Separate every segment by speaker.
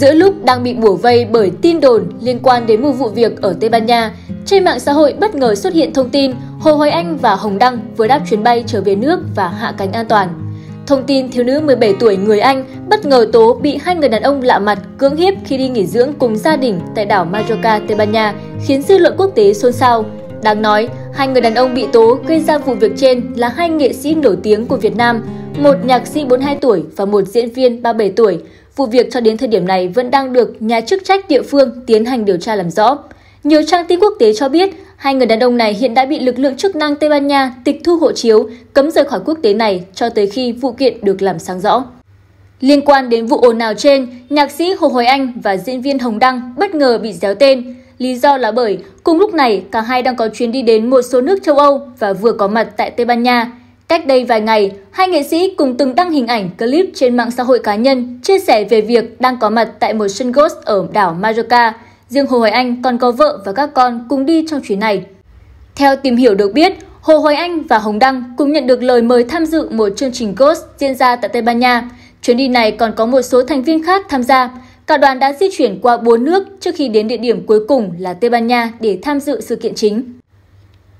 Speaker 1: Giữa lúc đang bị bủa vây bởi tin đồn liên quan đến một vụ việc ở Tây Ban Nha, trên mạng xã hội bất ngờ xuất hiện thông tin Hồ Hoài Anh và Hồng Đăng vừa đáp chuyến bay trở về nước và hạ cánh an toàn. Thông tin thiếu nữ 17 tuổi người Anh bất ngờ tố bị hai người đàn ông lạ mặt cưỡng hiếp khi đi nghỉ dưỡng cùng gia đình tại đảo Majorca, Tây Ban Nha, khiến dư luận quốc tế xôn xao. Đáng nói, hai người đàn ông bị tố gây ra vụ việc trên là hai nghệ sĩ nổi tiếng của Việt Nam, một nhạc sĩ 42 tuổi và một diễn viên 37 tuổi, Vụ việc cho đến thời điểm này vẫn đang được nhà chức trách địa phương tiến hành điều tra làm rõ. Nhiều trang tin quốc tế cho biết, hai người đàn ông này hiện đã bị lực lượng chức năng Tây Ban Nha tịch thu hộ chiếu, cấm rời khỏi quốc tế này cho tới khi vụ kiện được làm sáng rõ. Liên quan đến vụ ồn ào trên, nhạc sĩ Hồ Hoài Anh và diễn viên Hồng Đăng bất ngờ bị déo tên. Lý do là bởi cùng lúc này cả hai đang có chuyến đi đến một số nước châu Âu và vừa có mặt tại Tây Ban Nha. Cách đây vài ngày, hai nghệ sĩ cùng từng đăng hình ảnh clip trên mạng xã hội cá nhân chia sẻ về việc đang có mặt tại một sân golf ở đảo Majorca. Riêng Hồ Hoài Anh còn có vợ và các con cùng đi trong chuyến này. Theo tìm hiểu được biết, Hồ Hoài Anh và Hồng Đăng cũng nhận được lời mời tham dự một chương trình golf diễn ra tại Tây Ban Nha. Chuyến đi này còn có một số thành viên khác tham gia. Cả đoàn đã di chuyển qua bốn nước trước khi đến địa điểm cuối cùng là Tây Ban Nha để tham dự sự kiện chính.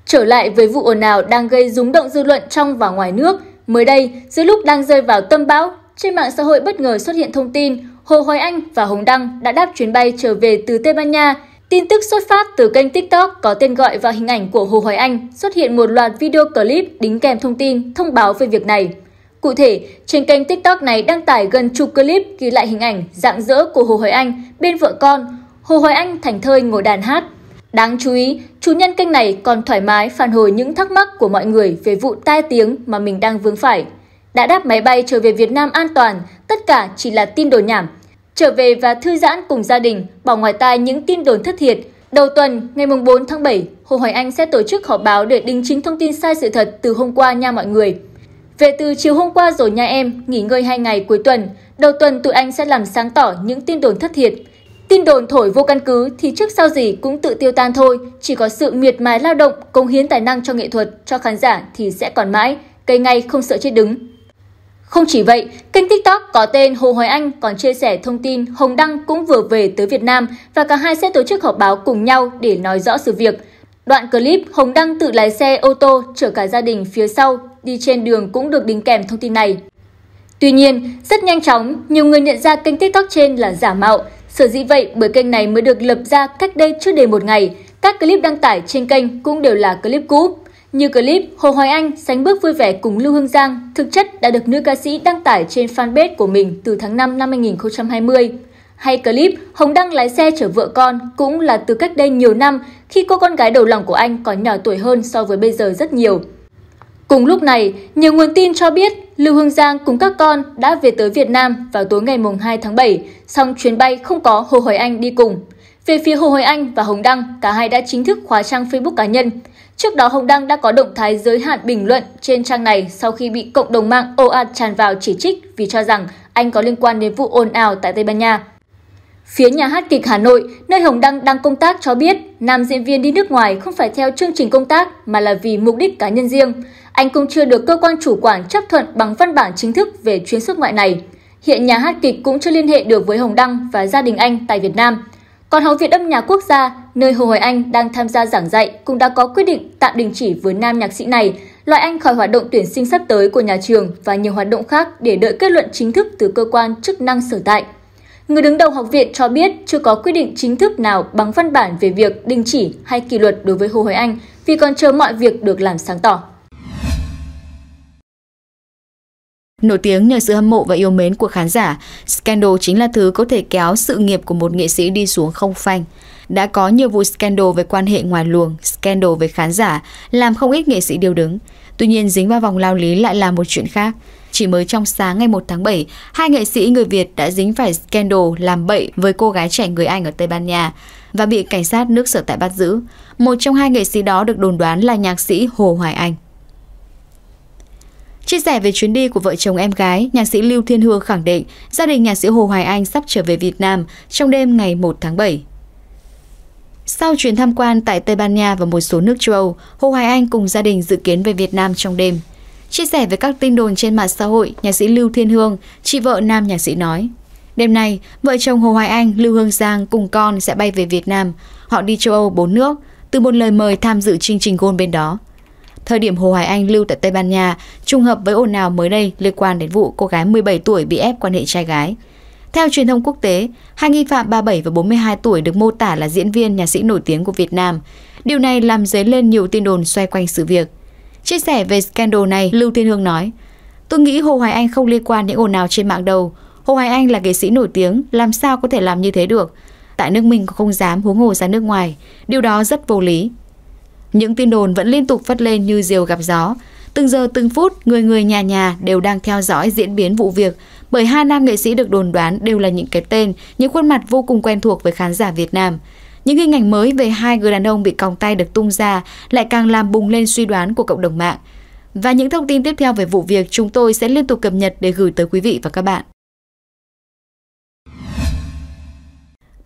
Speaker 1: Trở lại với vụ ồn ào đang gây rúng động dư luận trong và ngoài nước, mới đây, giữa lúc đang rơi vào tâm bão, trên mạng xã hội bất ngờ xuất hiện thông tin Hồ Hoài Anh và Hồng Đăng đã đáp chuyến bay trở về từ Tây Ban Nha. Tin tức xuất phát từ kênh TikTok có tên gọi và hình ảnh của Hồ Hoài Anh xuất hiện một loạt video clip đính kèm thông tin thông báo về việc này. Cụ thể, trên kênh TikTok này đăng tải gần chục clip ghi lại hình ảnh dạng dỡ của Hồ Hoài Anh bên vợ con. Hồ Hoài Anh thành thơi ngồi đàn hát Đáng chú ý, chủ nhân kênh này còn thoải mái phản hồi những thắc mắc của mọi người về vụ tai tiếng mà mình đang vướng phải. Đã đáp máy bay trở về Việt Nam an toàn, tất cả chỉ là tin đồn nhảm. Trở về và thư giãn cùng gia đình, bỏ ngoài tai những tin đồn thất thiệt. Đầu tuần, ngày 4 tháng 7, Hồ Hoài Anh sẽ tổ chức họp báo để đính chính thông tin sai sự thật từ hôm qua nha mọi người. Về từ chiều hôm qua rồi nha em, nghỉ ngơi 2 ngày cuối tuần. Đầu tuần tụi anh sẽ làm sáng tỏ những tin đồn thất thiệt. Tin đồn thổi vô căn cứ thì trước sau gì cũng tự tiêu tan thôi, chỉ có sự miệt mài lao động, cống hiến tài năng cho nghệ thuật, cho khán giả thì sẽ còn mãi, cây ngay không sợ chết đứng. Không chỉ vậy, kênh TikTok có tên Hồ Hoài Anh còn chia sẻ thông tin Hồng Đăng cũng vừa về tới Việt Nam và cả hai sẽ tổ chức họp báo cùng nhau để nói rõ sự việc. Đoạn clip Hồng Đăng tự lái xe ô tô chở cả gia đình phía sau đi trên đường cũng được đính kèm thông tin này. Tuy nhiên, rất nhanh chóng, nhiều người nhận ra kênh TikTok trên là giả mạo, Sở dĩ vậy bởi kênh này mới được lập ra cách đây chưa đầy một ngày. Các clip đăng tải trên kênh cũng đều là clip cũ. Như clip Hồ Hoài Anh sánh bước vui vẻ cùng Lưu Hương Giang thực chất đã được nữ ca sĩ đăng tải trên fanpage của mình từ tháng 5 năm 2020. Hay clip Hồng Đăng lái xe chở vợ con cũng là từ cách đây nhiều năm khi cô con gái đầu lòng của anh còn nhỏ tuổi hơn so với bây giờ rất nhiều. Cùng lúc này, nhiều nguồn tin cho biết Lưu Hương Giang cùng các con đã về tới Việt Nam vào tối ngày 2 tháng 7, song chuyến bay không có Hồ Hoài Anh đi cùng. Về phía Hồ Hoài Anh và Hồng Đăng, cả hai đã chính thức khóa trang Facebook cá nhân. Trước đó Hồng Đăng đã có động thái giới hạn bình luận trên trang này sau khi bị cộng đồng mạng ồ ạt tràn vào chỉ trích vì cho rằng anh có liên quan đến vụ ồn ào tại Tây Ban Nha. Phía nhà hát kịch Hà Nội, nơi Hồng Đăng đang công tác cho biết, nam diễn viên đi nước ngoài không phải theo chương trình công tác mà là vì mục đích cá nhân riêng. Anh cũng chưa được cơ quan chủ quản chấp thuận bằng văn bản chính thức về chuyến xuất ngoại này. Hiện nhà hát kịch cũng chưa liên hệ được với Hồng Đăng và gia đình anh tại Việt Nam. Còn Học viện âm nhạc quốc gia, nơi Hồ Hoài Anh đang tham gia giảng dạy, cũng đã có quyết định tạm đình chỉ với nam nhạc sĩ này, loại anh khỏi hoạt động tuyển sinh sắp tới của nhà trường và nhiều hoạt động khác để đợi kết luận chính thức từ cơ quan chức năng sở tại. Người đứng đầu học viện cho biết chưa có quyết định chính thức nào bằng văn bản về việc đình chỉ hay kỷ luật đối với Hồ Hoài Anh vì còn chờ mọi việc được làm sáng tỏ.
Speaker 2: Nổi tiếng nhờ sự hâm mộ và yêu mến của khán giả, scandal chính là thứ có thể kéo sự nghiệp của một nghệ sĩ đi xuống không phanh. Đã có nhiều vụ scandal về quan hệ ngoài luồng, scandal về khán giả, làm không ít nghệ sĩ điều đứng. Tuy nhiên dính vào vòng lao lý lại là một chuyện khác. Chỉ mới trong sáng ngày 1 tháng 7, hai nghệ sĩ người Việt đã dính phải scandal làm bậy với cô gái trẻ người Anh ở Tây Ban Nha và bị cảnh sát nước sở tại bắt giữ. Một trong hai nghệ sĩ đó được đồn đoán là nhạc sĩ Hồ Hoài Anh. Chia sẻ về chuyến đi của vợ chồng em gái, nhạc sĩ Lưu Thiên Hương khẳng định gia đình nhạc sĩ Hồ Hoài Anh sắp trở về Việt Nam trong đêm ngày 1 tháng 7. Sau chuyến tham quan tại Tây Ban Nha và một số nước châu Âu, Hồ Hoài Anh cùng gia đình dự kiến về Việt Nam trong đêm. Chia sẻ về các tin đồn trên mạng xã hội, nhạc sĩ Lưu Thiên Hương, chị vợ nam nhạc sĩ nói. Đêm nay, vợ chồng Hồ Hoài Anh, Lưu Hương Giang cùng con sẽ bay về Việt Nam. Họ đi châu Âu bốn nước, từ một lời mời tham dự chương trình gôn bên đó. Thời điểm Hồ Hoài Anh lưu tại Tây Ban Nha, trùng hợp với ồn ào mới đây liên quan đến vụ cô gái 17 tuổi bị ép quan hệ trai gái. Theo truyền thông quốc tế, hai nghi phạm 37 và 42 tuổi được mô tả là diễn viên, nhà sĩ nổi tiếng của Việt Nam. Điều này làm dấy lên nhiều tin đồn xoay quanh sự việc. Chia sẻ về scandal này, Lưu Thiên Hương nói, Tôi nghĩ Hồ Hoài Anh không liên quan những ồn ào trên mạng đâu. Hồ Hoài Anh là nghệ sĩ nổi tiếng, làm sao có thể làm như thế được? Tại nước mình không dám huống hồ ra nước ngoài. Điều đó rất vô lý. Những tin đồn vẫn liên tục phát lên như diều gặp gió. Từng giờ từng phút, người người nhà nhà đều đang theo dõi diễn biến vụ việc, bởi hai nam nghệ sĩ được đồn đoán đều là những cái tên, những khuôn mặt vô cùng quen thuộc với khán giả Việt Nam. Những hình ảnh mới về hai người đàn ông bị còng tay được tung ra lại càng làm bùng lên suy đoán của cộng đồng mạng. Và những thông tin tiếp theo về vụ việc chúng tôi sẽ liên tục cập nhật để gửi tới quý vị và các bạn.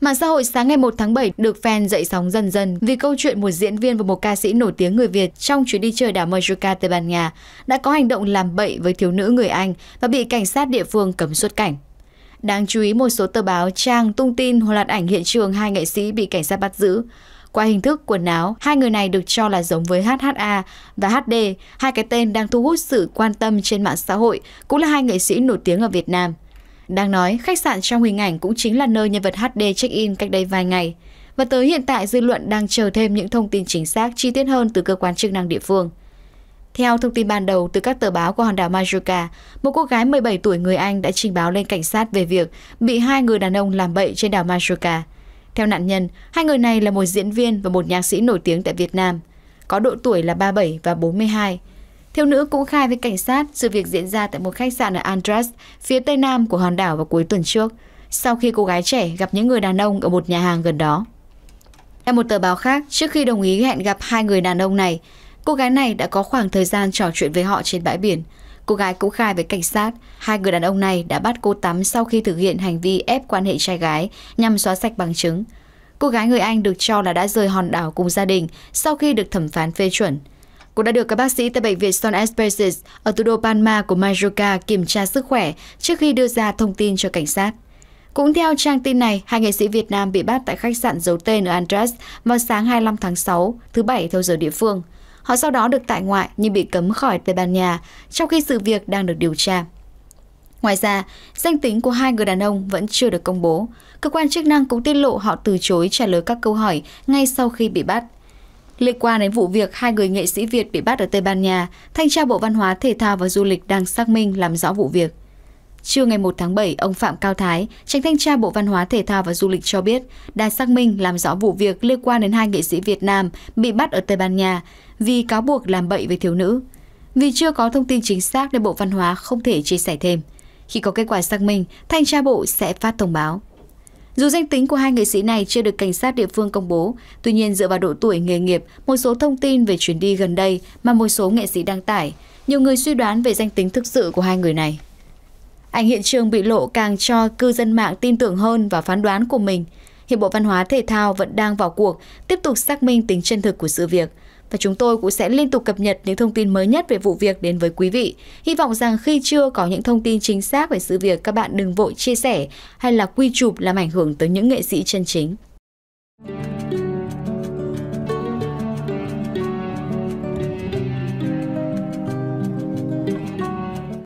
Speaker 2: Mạng xã hội sáng ngày 1 tháng 7 được fan dậy sóng dần dần vì câu chuyện một diễn viên và một ca sĩ nổi tiếng người Việt trong chuyến đi chơi đảo Majorca Tây Ban Nha đã có hành động làm bậy với thiếu nữ người Anh và bị cảnh sát địa phương cấm xuất cảnh. Đáng chú ý một số tờ báo trang tung tin hoặc loạt ảnh hiện trường hai nghệ sĩ bị cảnh sát bắt giữ. Qua hình thức quần áo, hai người này được cho là giống với HHA và HD, hai cái tên đang thu hút sự quan tâm trên mạng xã hội, cũng là hai nghệ sĩ nổi tiếng ở Việt Nam – đang nói, khách sạn trong hình ảnh cũng chính là nơi nhân vật HD check-in cách đây vài ngày. Và tới hiện tại dư luận đang chờ thêm những thông tin chính xác chi tiết hơn từ cơ quan chức năng địa phương. Theo thông tin ban đầu từ các tờ báo của hòn đảo Majorca, một cô gái 17 tuổi người Anh đã trình báo lên cảnh sát về việc bị hai người đàn ông làm bậy trên đảo Majorca. Theo nạn nhân, hai người này là một diễn viên và một nhạc sĩ nổi tiếng tại Việt Nam, có độ tuổi là 37 và 42. Thiếu nữ cũng khai với cảnh sát sự việc diễn ra tại một khách sạn ở Andras, phía tây nam của hòn đảo vào cuối tuần trước, sau khi cô gái trẻ gặp những người đàn ông ở một nhà hàng gần đó. Theo một tờ báo khác, trước khi đồng ý hẹn gặp hai người đàn ông này, cô gái này đã có khoảng thời gian trò chuyện với họ trên bãi biển. Cô gái cũng khai với cảnh sát, hai người đàn ông này đã bắt cô tắm sau khi thực hiện hành vi ép quan hệ trai gái nhằm xóa sạch bằng chứng. Cô gái người Anh được cho là đã rời hòn đảo cùng gia đình sau khi được thẩm phán phê chuẩn cũng đã được các bác sĩ tại bệnh viện Son Asperges ở thủ đô Palma của Majorca kiểm tra sức khỏe trước khi đưa ra thông tin cho cảnh sát. Cũng theo trang tin này, hai nghệ sĩ Việt Nam bị bắt tại khách sạn giấu tên ở Andras vào sáng 25 tháng 6, thứ Bảy theo giờ địa phương. Họ sau đó được tại ngoại nhưng bị cấm khỏi Tây Ban Nha, trong khi sự việc đang được điều tra. Ngoài ra, danh tính của hai người đàn ông vẫn chưa được công bố. Cơ quan chức năng cũng tiết lộ họ từ chối trả lời các câu hỏi ngay sau khi bị bắt – Liên quan đến vụ việc hai người nghệ sĩ Việt bị bắt ở Tây Ban Nha, Thanh tra Bộ Văn hóa, Thể thao và Du lịch đang xác minh làm rõ vụ việc. Trưa ngày 1 tháng 7, ông Phạm Cao Thái, tránh thanh tra Bộ Văn hóa Thể thao và Du lịch cho biết, đã xác minh làm rõ vụ việc liên quan đến hai nghệ sĩ Việt Nam bị bắt ở Tây Ban Nha vì cáo buộc làm bậy với thiếu nữ. Vì chưa có thông tin chính xác nên Bộ Văn hóa không thể chia sẻ thêm. Khi có kết quả xác minh, thanh tra bộ sẽ phát thông báo. Dù danh tính của hai nghệ sĩ này chưa được cảnh sát địa phương công bố, tuy nhiên dựa vào độ tuổi nghề nghiệp, một số thông tin về chuyến đi gần đây mà một số nghệ sĩ đăng tải, nhiều người suy đoán về danh tính thực sự của hai người này. Ảnh hiện trường bị lộ càng cho cư dân mạng tin tưởng hơn vào phán đoán của mình. Hiện Bộ Văn hóa Thể thao vẫn đang vào cuộc, tiếp tục xác minh tính chân thực của sự việc. Và chúng tôi cũng sẽ liên tục cập nhật những thông tin mới nhất về vụ việc đến với quý vị. Hy vọng rằng khi chưa có những thông tin chính xác về sự việc các bạn đừng vội chia sẻ hay là quy chụp làm ảnh hưởng tới những nghệ sĩ chân chính.